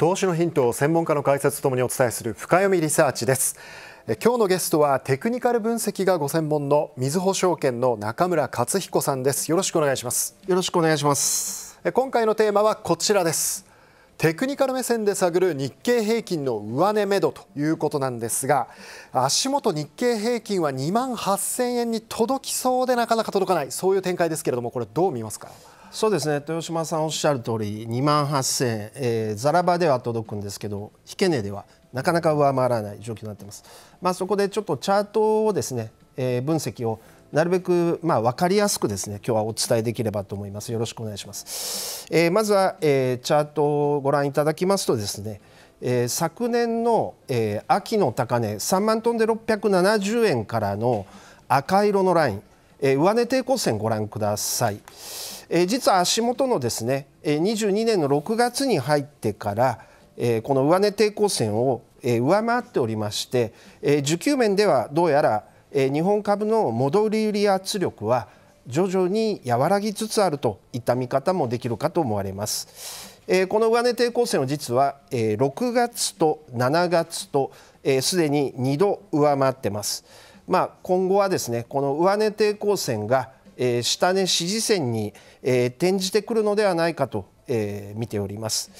投資のヒントを専門家の解説とともにお伝えする深読みリサーチです今日のゲストはテクニカル分析がご専門の水保証券の中村克彦さんですよろしくお願いしますよろしくお願いします今回のテーマはこちらですテクニカル目線で探る日経平均の上値目処ということなんですが足元日経平均は2万8000円に届きそうでなかなか届かないそういう展開ですけれどもこれどう見ますかそうですね豊島さんおっしゃる通り2万8000円、えー、ザラ場では届くんですけど引け値ではなかなか上回らない状況になっています。まあ、そこでちょっとチャートをですね、えー、分析をなるべくまあ分かりやすくですね今日はお伝えできればと思います。よろしくお願いします。えー、まずは、えー、チャートをご覧いただきますとですね、えー、昨年の、えー、秋の高値3万トンで670円からの赤色のライン、えー、上値抵抗線ご覧ください。えー、実は足元のですね、えー、22年の6月に入ってから、えー、この上値抵抗線を、えー、上回っておりまして、えー、需給面ではどうやら、えー、日本株の戻り売り圧力は徐々に和らぎつつあるといった見方もできるかと思われます。えー、この上値抵抗線を実は、えー、6月と7月とすで、えー、に2度上回ってます。まあ、今後はですねこの上値抵抗線がえ下値支持線に、え転じてくるのではないかと、え見ております。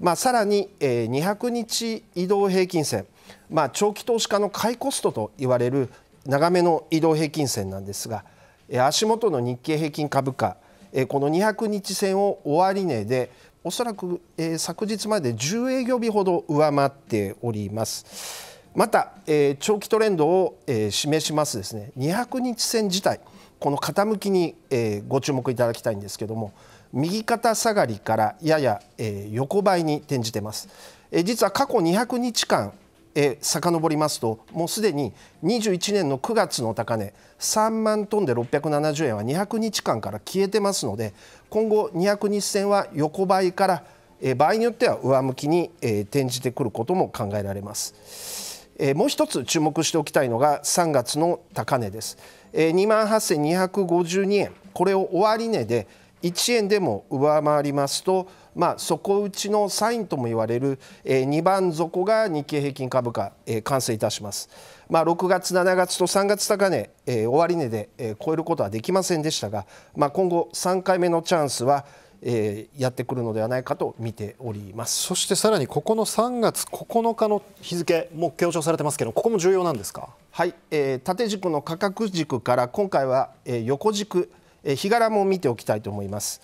まあ、さらに、え200日移動平均線、まあ、長期投資家の買いコストと言われる長めの移動平均線なんですが、え足元の日経平均株価、えこの200日線を終値でおそらく、え昨日まで10営業日ほど上回っております。また、え長期トレンドを、え示しますですね200日線自体、この傾きに、えー、ご注目いただきたいんですけども右肩下がりからやや、えー、横ばいに転じてます、えー、実は過去200日間、え遡りますともうすでに21年の9月の高値3万トンで670円は200日間から消えてますので今後200日線は横ばいからえ場合によっては上向きに、え転じてくることも考えられます。えもう一つ注目しておきたいのが3月の高値です。2万8252円これを終値で1円でも上回りますと、まあ、底打ちのサインとも言われる、えー、2番底が日経平均株価、え完成いたします、まあ、6月7月と3月高値、えー、終値で、えー、超えることはできませんでしたが、まあ、今後3回目のチャンスはえー、やってくるのではないかと見ておりますそしてさらにここの3月9日の日付も強調されてますけどここも重要なんですかはい、えー、縦軸の価格軸から今回は、えー、横軸え日柄も見ておきたいと思います。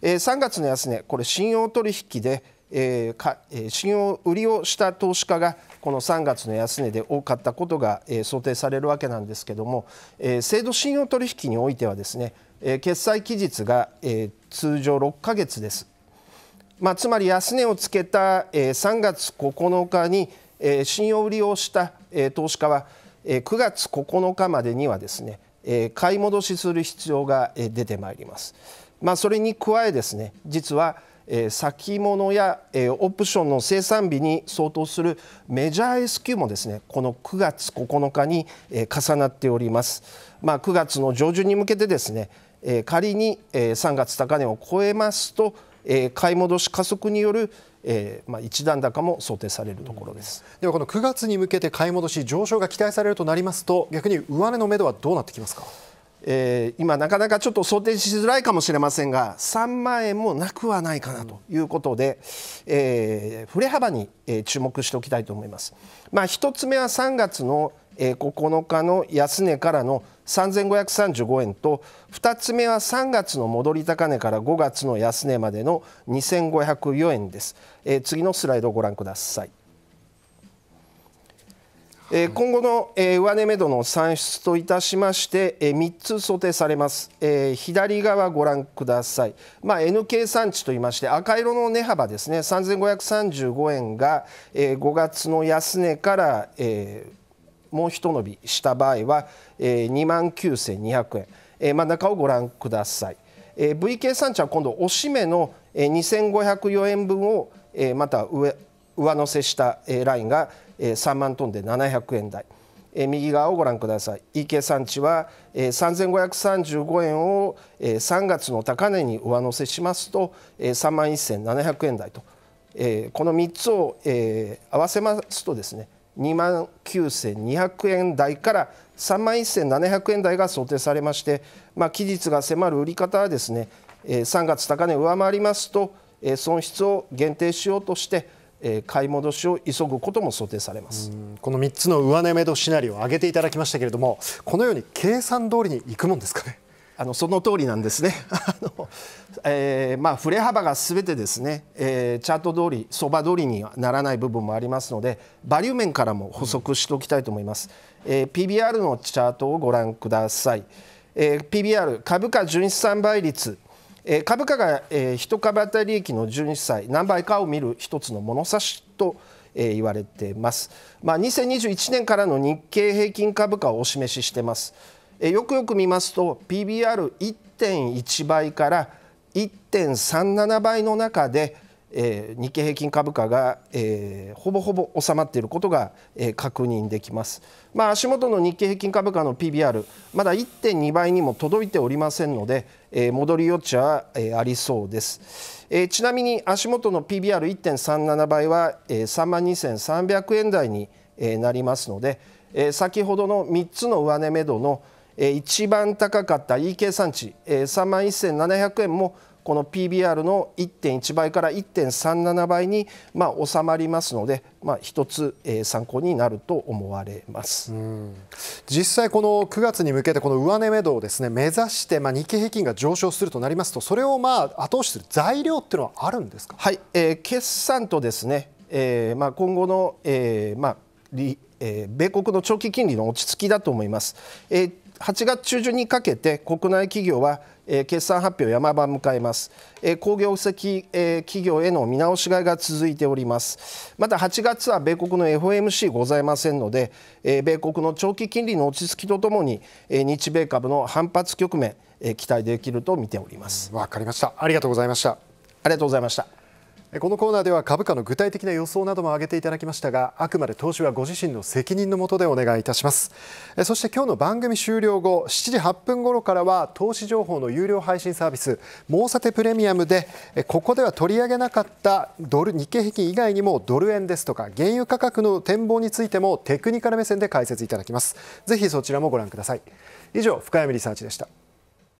えー、3月の安値、ね、これ信用取引で、えー、信用売りをした投資家がこの3月の安値で多かったことが、え想定されるわけなんですけども、え制度信用取引においてはですね、え決済期日が、え通常6か月です。まあ、つまり安値をつけた、え3月9日に、え信用売りをした、え投資家は、え9月9日までにはですね、え買い戻しする必要が、え出てまいります。まあ、それに加えですね実は先物や、オプションの生産日に相当するメジャー S q もですねこの9月9日に、重なっております。まあ、9月の上旬に向けてですね、仮に、3月高値を超えますと、買い戻し加速によるえーまあ、一段高も想定されるところです、うん、ではこの9月に向けて買い戻し上昇が期待されるとなりますと逆に上値の目処はどうなってきますか。えー、今なかなかちょっと想定しづらいかもしれませんが3万円もなくはないかなということで、えー、振れ幅に、えー、注目しておきたいと思います。まあ、1つ目は3月の、えー、9日の安値からの3535円と2つ目は3月の戻り高値から5月の安値までの2504円です、えー、次のスライドをご覧ください。えー、今後の、えー、上値目処の算出といたしまして、えー、3つ想定されます、えー、左側ご覧ください、まあ、N k 産地といいまして赤色の値幅ですね3535円が、えー、5月の安値から、えー、もうひと伸びした場合は、えー、2万9200円、えー、真ん中をご覧ください、えー、V k 産地は今度押し目の、えー、2504円分を、えー、また上上乗せした、えー、ラインがえ3万トンで700円台、右側をご覧ください池産地は、3535円を、3月の高値に上乗せしますと、3万1700円台と、この3つを、合わせますとですね2万9200円台から3万1700円台が想定されまして、まあ、期日が迫る売り方はですね3月高値を上回りますと損失を限定しようとしてえー、買い戻しを急ぐことも想定されますこの3つの上値目処シナリオを挙げていただきましたけれどもこのように計算通りにいくもんですかね。あのその通りなんですね。あのえー、まあ振れ幅がすべてですね、えー、チャート通り相場通りにはならない部分もありますので、バリュー面からも補足しておきたいと思います。うえー、PBR のチャートをご覧ください。えー、PBR 株価純資産倍率えー、株価が、えー、1株当たり利益の12歳何倍かを見る一つの物差しと、えー、言われています、まあ、2021年からの日経平均株価をお示ししてます、えー、よくよく見ますと PBR1.1 倍から1.37倍の中でえー、日経平均株価が、えー、ほぼほぼ収まっていることが、えー、確認できます、まあ、足元の日経平均株価の PBR まだ1.2倍にも届いておりませんので、えー、戻り余地は、えー、ありそうです、えー、ちなみに足元の PBR1.37 倍は、えー、3万2300円台に、えー、なりますので、えー、先ほどの3つの上値目処の一番高かった E 計算値3万1700円もこの PBR の1.1倍から1.37倍に、まあ、収まりますので、まあ、一つ、参考になると思われます実際、この9月に向けてこの上値目処をです、ね、目指して、まあ、日経平均が上昇するとなりますとそれを、まあ、後押しする材料っていうのはあるんですか、はいえー、決算とですね、えーまあ、今後の、えーまあ米国の長期金利の落ち着きだと思います。えー8月中旬にかけて国内企業は、え決算発表山場を迎えます、え工業石え企業への見直し買いが続いておりますまた8月は米国の FOMC ございませんので、え米国の長期金利の落ち着きとともに、え日米株の反発局面、え期待できると見ておりますわかりましたありがとうございましたありがとうございましたこのコーナーでは株価の具体的な予想なども挙げていただきましたがあくまで投資はご自身の責任のもとでお願いいたしますそして今日の番組終了後7時8分頃からは投資情報の有料配信サービスモーサテプレミアムでここでは取り上げなかったドル日経平均以外にもドル円ですとか原油価格の展望についてもテクニカル目線で解説いただきますぜひそちらもご覧ください以上深谷リサーチでした